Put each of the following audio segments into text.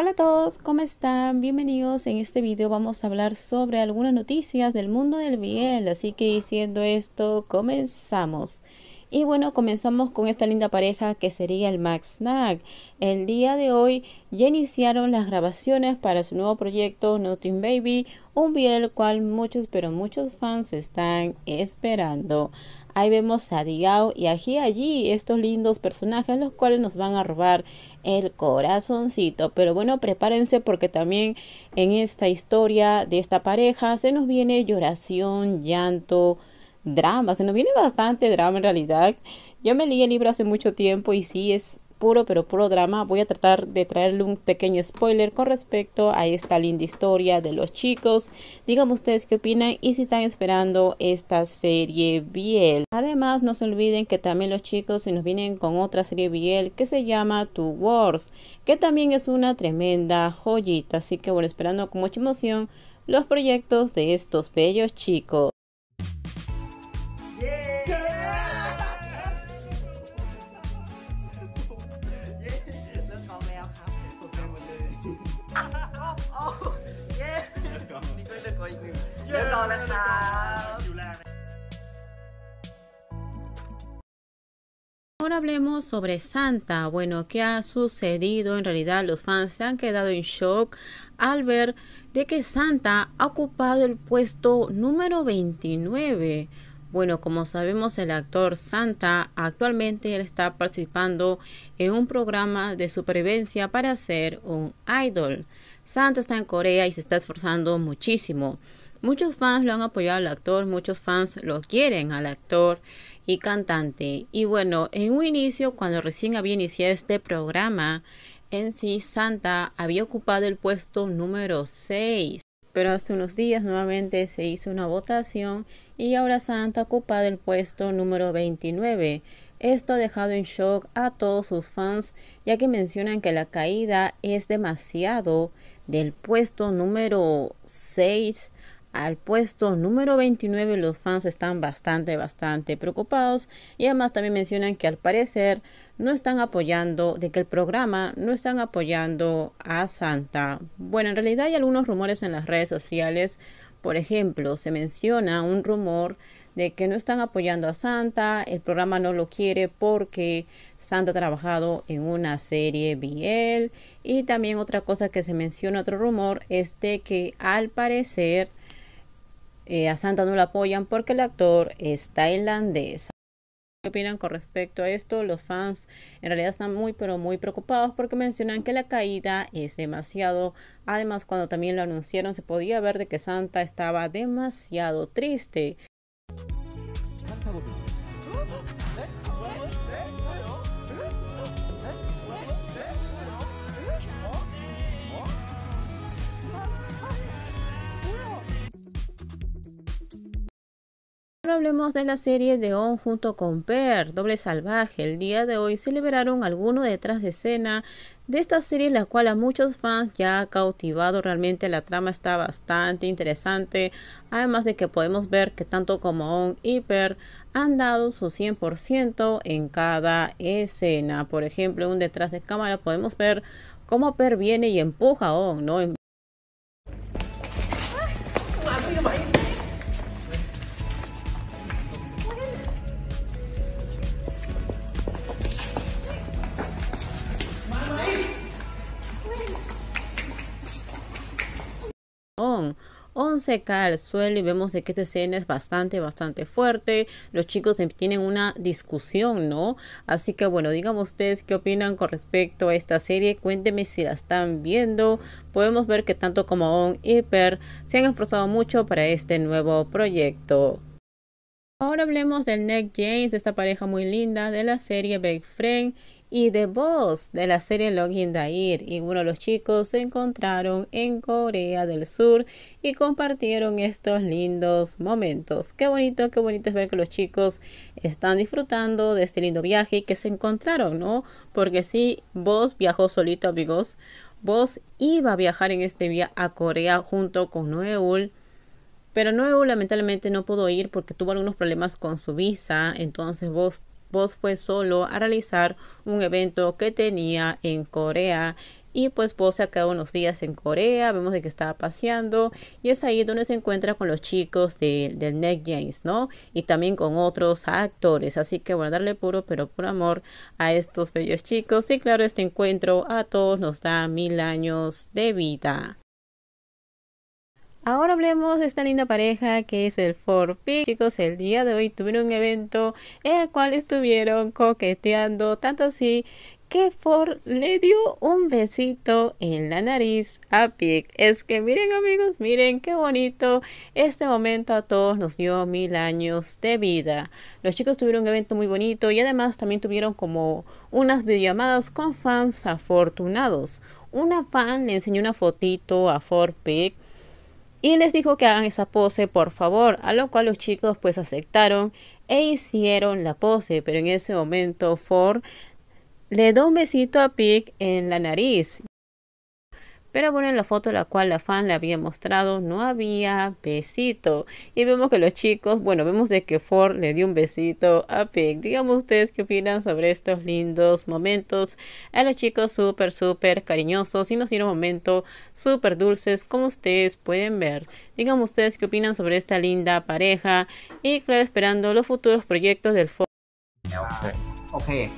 Hola a todos, ¿cómo están? Bienvenidos. En este video vamos a hablar sobre algunas noticias del mundo del bien, así que diciendo esto, comenzamos. Y bueno, comenzamos con esta linda pareja que sería el Max Snack. El día de hoy ya iniciaron las grabaciones para su nuevo proyecto Nothing Baby, un video al cual muchos pero muchos fans están esperando. Ahí vemos a Diao y a allí, estos lindos personajes, los cuales nos van a robar el corazoncito. Pero bueno, prepárense porque también en esta historia de esta pareja se nos viene lloración, llanto, drama, se nos viene bastante drama en realidad. Yo me leí el libro hace mucho tiempo y sí es puro pero puro drama. Voy a tratar de traerle un pequeño spoiler con respecto a esta linda historia de los chicos. Díganme ustedes qué opinan y si están esperando esta serie Biel. Además, no se olviden que también los chicos se nos vienen con otra serie Biel que se llama Two Wars, que también es una tremenda joyita. Así que bueno, esperando con mucha emoción los proyectos de estos bellos chicos. Ahora hablemos sobre Santa. Bueno, ¿qué ha sucedido? En realidad los fans se han quedado en shock al ver de que Santa ha ocupado el puesto número 29. Bueno, como sabemos, el actor Santa actualmente él está participando en un programa de supervivencia para ser un idol. Santa está en Corea y se está esforzando muchísimo. Muchos fans lo han apoyado al actor, muchos fans lo quieren al actor y cantante. Y bueno, en un inicio, cuando recién había iniciado este programa, en sí Santa había ocupado el puesto número 6. Pero hace unos días nuevamente se hizo una votación y ahora Santa ha ocupado el puesto número 29. Esto ha dejado en shock a todos sus fans ya que mencionan que la caída es demasiado del puesto número 6 al puesto número 29 los fans están bastante, bastante preocupados y además también mencionan que al parecer no están apoyando, de que el programa no están apoyando a Santa. Bueno, en realidad hay algunos rumores en las redes sociales. Por ejemplo, se menciona un rumor de que no están apoyando a Santa, el programa no lo quiere porque Santa ha trabajado en una serie BL. Y también otra cosa que se menciona, otro rumor, es de que al parecer eh, a Santa no la apoyan porque el actor es tailandés. ¿Qué opinan con respecto a esto? Los fans en realidad están muy pero muy preocupados porque mencionan que la caída es demasiado. Además, cuando también lo anunciaron se podía ver de que Santa estaba demasiado triste. hablemos de la serie de On junto con Per, Doble Salvaje. El día de hoy se liberaron algunos detrás de escena de esta serie, la cual a muchos fans ya ha cautivado. Realmente la trama está bastante interesante. Además de que podemos ver que tanto como On y Per han dado su 100% en cada escena. Por ejemplo, un detrás de cámara podemos ver cómo Per viene y empuja a On, ¿no? On. 11 cae al suelo y vemos que esta escena es bastante, bastante fuerte. Los chicos em, tienen una discusión, ¿no? Así que bueno, digan ustedes qué opinan con respecto a esta serie. Cuéntenme si la están viendo. Podemos ver que tanto como On y Per se han esforzado mucho para este nuevo proyecto. Ahora hablemos del Nick James, de esta pareja muy linda de la serie Big Friend y de Boss de la serie Login Dair. Y uno de los chicos se encontraron en Corea del Sur y compartieron estos lindos momentos. Qué bonito, qué bonito es ver que los chicos están disfrutando de este lindo viaje y que se encontraron, ¿no? Porque si Boss viajó solito, amigos. Boss iba a viajar en este viaje a Corea junto con Noeul pero Nuevo lamentablemente no pudo ir porque tuvo algunos problemas con su visa, entonces vos Vos fue solo a realizar un evento que tenía en Corea y pues vos se ha unos días en Corea, vemos de que estaba paseando y es ahí donde se encuentra con los chicos de, del net James, ¿no? Y también con otros actores, así que bueno, darle puro pero por amor a estos bellos chicos y claro, este encuentro a todos nos da mil años de vida. Ahora hablemos de esta linda pareja que es el Pig. Chicos, el día de hoy tuvieron un evento en el cual estuvieron coqueteando, tanto así que For le dio un besito en la nariz a Pig. Es que miren amigos, miren qué bonito. Este momento a todos nos dio mil años de vida. Los chicos tuvieron un evento muy bonito y además también tuvieron como unas videollamadas con fans afortunados. Una fan le enseñó una fotito a Ford Pig y les dijo que hagan esa pose por favor, a lo cual los chicos pues aceptaron e hicieron la pose, pero en ese momento Ford le dio un besito a Pig en la nariz, pero bueno, en la foto la cual la fan le había mostrado no había besito. Y vemos que los chicos, bueno, vemos de que Ford le dio un besito a Pig. Digamos ustedes qué opinan sobre estos lindos momentos. A los chicos súper, súper cariñosos y nos dieron momentos súper dulces como ustedes pueden ver. Digamos ustedes qué opinan sobre esta linda pareja. Y claro, esperando los futuros proyectos del Ford. Okay.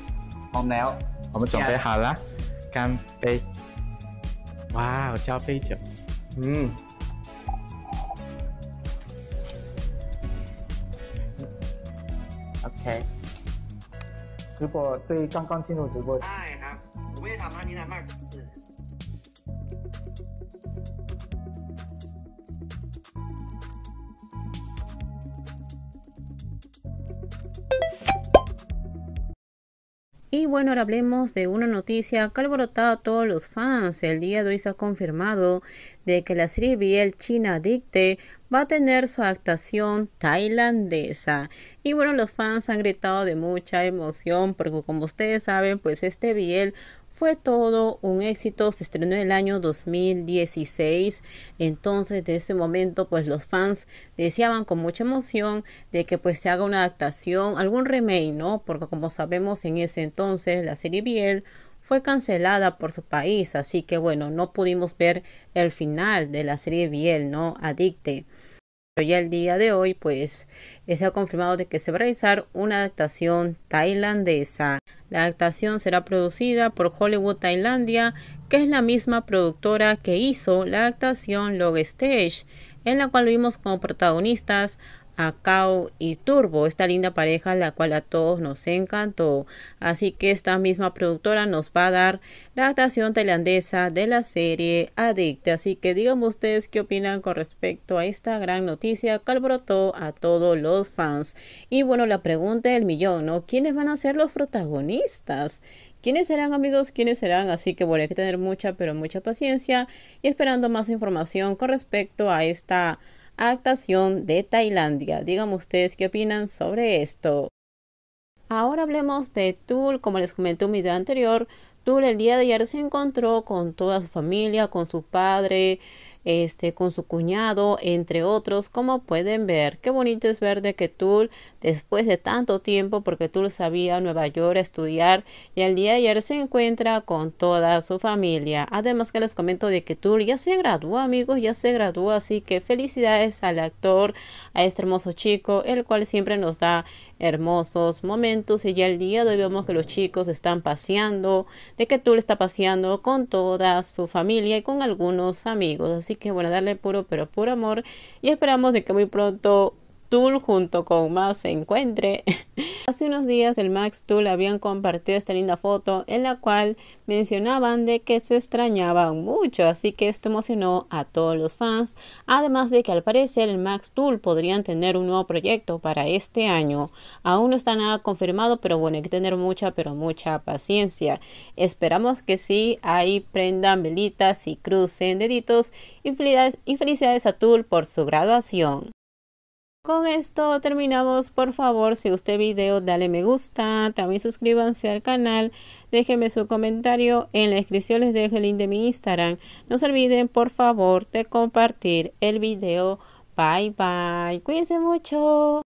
哇我加杯酒，嗯，OK。如果对刚刚进入直播，嗨那。我也想吗？你打吗？Y bueno, ahora hablemos de una noticia que ha a todos los fans. El día de hoy se ha confirmado de que la serie BL China Dicte va a tener su adaptación tailandesa. Y bueno, los fans han gritado de mucha emoción porque como ustedes saben, pues este BL fue todo un éxito, se estrenó en el año 2016, entonces de ese momento pues los fans deseaban con mucha emoción de que pues se haga una adaptación, algún remake, ¿no? Porque como sabemos en ese entonces la serie biel fue cancelada por su país, así que bueno, no pudimos ver el final de la serie Biel, ¿no? Adicte. Pero ya el día de hoy, pues, eh, se ha confirmado de que se va a realizar una adaptación tailandesa. La adaptación será producida por Hollywood Tailandia, que es la misma productora que hizo la adaptación Log Stage, en la cual vimos como protagonistas Acao y Turbo, esta linda pareja la cual a todos nos encantó. Así que esta misma productora nos va a dar la adaptación tailandesa de la serie Adicta. Así que díganme ustedes qué opinan con respecto a esta gran noticia que alborotó a todos los fans. Y bueno, la pregunta del millón, ¿no? ¿Quiénes van a ser los protagonistas? quiénes serán amigos, quiénes serán, así que bueno, hay que tener mucha, pero mucha paciencia y esperando más información con respecto a esta actación de Tailandia. Díganme ustedes qué opinan sobre esto. Ahora hablemos de Tul, como les comenté en un video anterior, Tul el día de ayer se encontró con toda su familia, con su padre, este, con su cuñado, entre otros, como pueden ver. Qué bonito es ver de que Tull después de tanto tiempo, porque Tull sabía Nueva York a estudiar, y al día de ayer se encuentra con toda su familia. Además que les comento de que Tull ya se graduó, amigos, ya se graduó, así que felicidades al actor, a este hermoso chico, el cual siempre nos da hermosos momentos y ya el día de hoy vemos que los chicos están paseando, de que Tull está paseando con toda su familia y con algunos amigos. Así que bueno, darle puro, pero puro amor. Y esperamos de que muy pronto Tool junto con más se encuentre. Hace unos días el Max Tool habían compartido esta linda foto en la cual mencionaban de que se extrañaban mucho, así que esto emocionó a todos los fans, además de que al parecer el Max Tool podrían tener un nuevo proyecto para este año. Aún no está nada confirmado, pero bueno, hay que tener mucha, pero mucha paciencia. Esperamos que sí, ahí prendan velitas y crucen deditos y felicidades, a Tool por su graduación. Con esto terminamos, por favor, si usted video, dale me gusta, también suscríbanse al canal, déjenme su comentario, en la descripción les dejo el link de mi Instagram. No se olviden, por favor, de compartir el video. Bye bye, cuídense mucho.